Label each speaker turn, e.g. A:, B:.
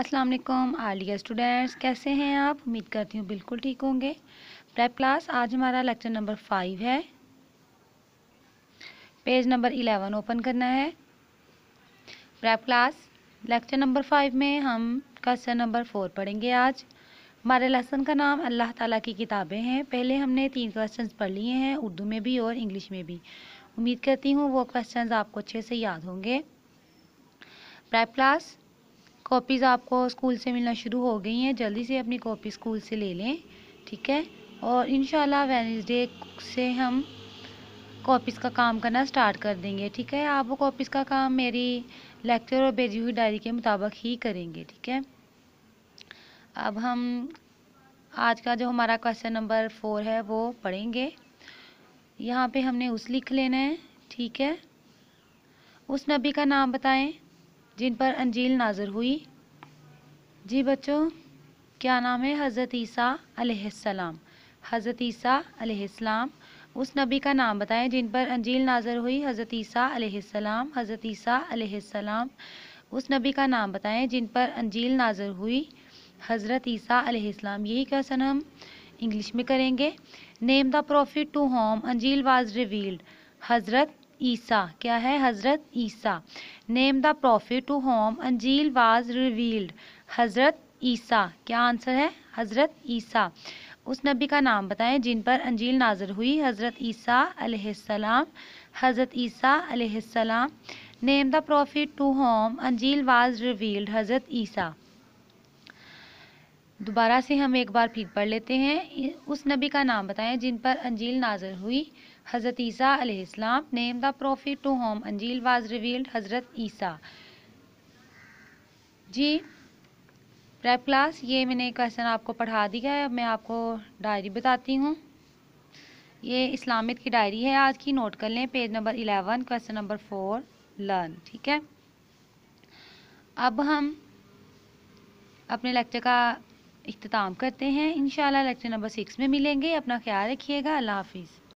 A: अस्सलाम वालेकुम आलिया स्टूडेंट्स कैसे हैं आप उम्मीद करती हूँ बिल्कुल ठीक होंगे प्रेप क्लास आज हमारा लेक्चर नंबर फाइव है पेज नंबर इलेवन ओपन करना है prep class lecture number five में हम क्वेश्चन नंबर फोर पढ़ेंगे आज हमारे लेसन का नाम अल्लाह ताला की किताबें हैं पहले हमने तीन क्वेश्चन पढ़ लिए हैं उर्दू में भी और इंग्लिश में भी उम्मीद करती हूँ वो क्वेश्चन आपको अच्छे से याद होंगे प्रेप क्लास कॉपीज़ आपको स्कूल से मिलना शुरू हो गई हैं जल्दी से अपनी कॉपी स्कूल से ले लें ठीक है और इन वेनसडे से हम कॉपीज़ का काम करना स्टार्ट कर देंगे ठीक है आप वो कॉपीज़ का काम मेरी लेक्चर और भेजी हुई डायरी के मुताबिक ही करेंगे ठीक है अब हम आज का जो हमारा क्वेश्चन नंबर फोर है वो पढ़ेंगे यहाँ पे हमने उस लिख लेना है ठीक है उस नबी का नाम बताएं जिन पर अंजील नाजर हुई जी बच्चों क्या नाम है हज़रत ईसीम हज़रत ईसीम उस नबी का नाम बताएं जिन पर अंजील नाजर हुई हज़रत ईसीम हज़रत ईसीम उस नबी का नाम बताएं जिन पर अंजील नाजर हुई हज़रत ईसीम यही क्वेश्चन हम इंग्लिश में करेंगे name the prophet to whom अंजील वाज रिवील्ड हज़रत ईसा क्या है हज़रत ईसा name the prophet to whom अंजील वाज रिवील्ड हज़रत ईसा क्या आंसर है हज़रत ईसा उस नबी का नाम बताएं जिन पर अंजील नाजर हुई हज़रत ईसा अलैहिस्सलाम हज़रत ईसा अलैहिस्सलाम name the prophet to whom अंजील वाज रिवील्ड हज़रत ईसा दोबारा से हम एक बार फिर पढ़ लेते हैं उस नबी का नाम बताएं जिन पर अंजील नाजर हुई हज़रत ईसीम name the prophet to whom अंजील वाज रिवील्ड हज़रत ईसा जी प्रेप क्लास ये मैंने क्वेश्चन आपको पढ़ा दिया है अब मैं आपको डायरी बताती हूँ ये इस्लामित की डायरी है आज की नोट कर लें page number eleven question number four learn ठीक है अब हम अपने लेक्चर का अख्ताम करते हैं इन लेक्चर नंबर सिक्स में मिलेंगे अपना ख्याल रखिएगा अल्लाह हाफिज़